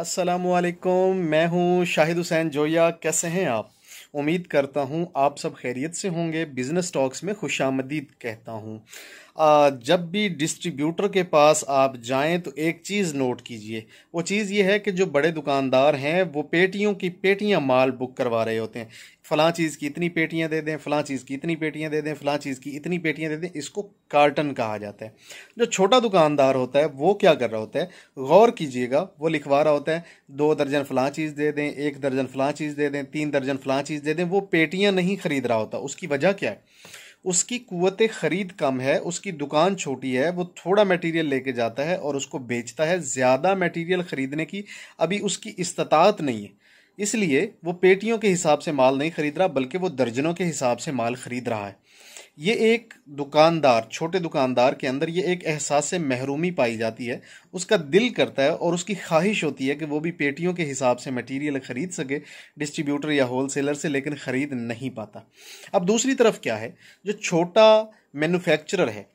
असलकुम मैं हूं शाहिद हुसैन जोया कैसे हैं आप उम्मीद करता हूं आप सब खैरियत से होंगे बिज़नेस टॉक्स में खुश आमदीद कहता हूं जब भी डिस्ट्रीब्यूटर के पास आप जाएं तो एक चीज़ नोट कीजिए वो चीज़ ये है कि जो बड़े दुकानदार हैं वो पेटियों की पेटियां माल बुक करवा रहे होते हैं फ़लाँ चीज़ की इतनी पेटियां दे दें फ़लाँ चीज़ की इतनी पेटियां दे दें फ़लाँ चीज़ की इतनी पेटियां दे दें इसको कार्टन कहा जाता है जो छोटा दुकानदार होता है वो क्या कर रहा होता है गौर कीजिएगा वो लिखवा रहा होता है दो दर्जन फ़लाँ चीज़ दे दें एक दर्जन फ़लाँ चीज़ दे दें तीन दर्जन फ़लाँ चीज़ दे दें वो पेटियाँ नहीं ख़रीद रहा होता उसकी वजह क्या है उसकी कुत ख़रीद कम है उसकी दुकान छोटी है वो थोड़ा मटेरियल लेके जाता है और उसको बेचता है ज़्यादा मटेरियल ख़रीदने की अभी उसकी इस्तात नहीं है इसलिए वो पेटियों के हिसाब से माल नहीं खरीद रहा बल्कि वो दर्जनों के हिसाब से माल खरीद रहा है ये एक दुकानदार छोटे दुकानदार के अंदर ये एक एहसास से महरूमी पाई जाती है उसका दिल करता है और उसकी ख्वाहिश होती है कि वो भी पेटियों के हिसाब से मटेरियल ख़रीद सके डिस्ट्रीब्यूटर या होलसेलर से लेकिन ख़रीद नहीं पाता अब दूसरी तरफ क्या है जो छोटा मैन्युफैक्चरर है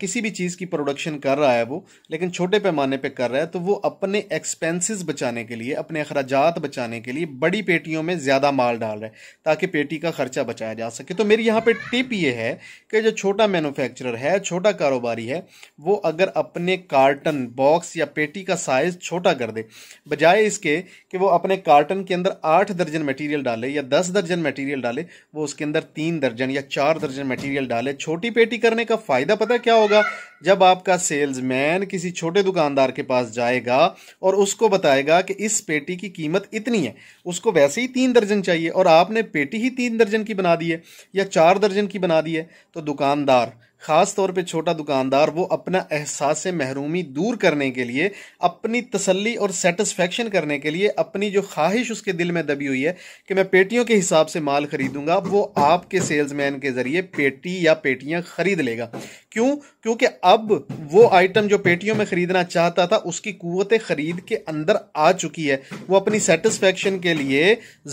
किसी भी चीज़ की प्रोडक्शन कर रहा है वो लेकिन छोटे पैमाने पे कर रहा है तो वो अपने एक्सपेंसेस बचाने के लिए अपने अखराज बचाने के लिए बड़ी पेटियों में ज़्यादा माल डाल रहा है ताकि पेटी का खर्चा बचाया जा सके तो मेरी यहाँ पे टिप ये है कि जो छोटा मैनुफेक्चरर है छोटा कारोबारी है वो अगर अपने कार्टन बॉक्स या पेटी का साइज़ छोटा कर दे बजाय इसके कि वो अपने कार्टन के अंदर आठ दर्जन मटीरियल डाले या दस दर्जन मटीरियल डाले वो उसके अंदर तीन दर्जन या चार दर्जन मटीरियल डाले छोटी पेटी करने का फ़ायदा पता क्या होगा जब आपका सेल्समैन किसी छोटे दुकानदार के पास जाएगा और उसको बताएगा कि इस पेटी की कीमत इतनी है उसको वैसे ही तीन दर्जन चाहिए और आपने पेटी ही तीन दर्जन की बना दी है या चार दर्जन की बना दी है तो दुकानदार ख़ास तौर पे छोटा दुकानदार वो अपना एहसास महरूमी दूर करने के लिए अपनी तसल्ली और सेटिस्फेक्शन करने के लिए अपनी जो ख्वाहिश उसके दिल में दबी हुई है कि मैं पेटियों के हिसाब से माल ख़रीदूँगा वो आपके सेल्समैन के ज़रिए पेटी या पेटियाँ ख़रीद लेगा क्यों क्योंकि अब वो आइटम जो पेटियों में खरीदना चाहता था उसकी कुत खरीद के अंदर आ चुकी है वो अपनी सेटिस्फेक्शन के लिए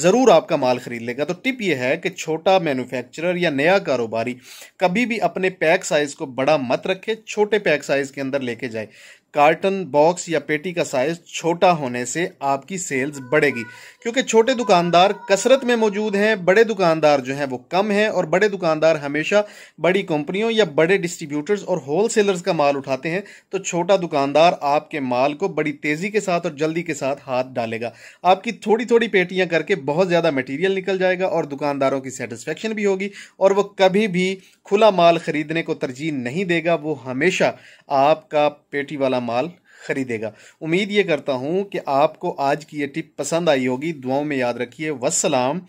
ज़रूर आपका माल खरीद लेगा तो टिप ये है कि छोटा मैन्युफैक्चरर या नया कारोबारी कभी भी अपने पैक साइज़ को बड़ा मत रखे छोटे पैक साइज़ के अंदर लेके जाए कार्टन बॉक्स या पेटी का साइज छोटा होने से आपकी सेल्स बढ़ेगी क्योंकि छोटे दुकानदार कसरत में मौजूद हैं बड़े दुकानदार जो हैं वो कम हैं और बड़े दुकानदार हमेशा बड़ी कंपनियों या बड़े डिस्ट्रीब्यूटर्स और होलसेलर्स का माल उठाते हैं तो छोटा दुकानदार आपके माल को बड़ी तेज़ी के साथ और जल्दी के साथ हाथ डालेगा आपकी थोड़ी थोड़ी पेटियाँ करके बहुत ज़्यादा मटीरियल निकल जाएगा और दुकानदारों की सेटिस्फेक्शन भी होगी और वह कभी भी खुला माल खरीदने को तरजीह नहीं देगा वो हमेशा आपका पेटी वाला माल खरीदेगा उम्मीद ये करता हूँ कि आपको आज की ये टिप पसंद आई होगी दुआओं में याद रखिए वसलाम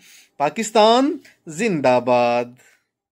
पाकिस्तान जिंदाबाद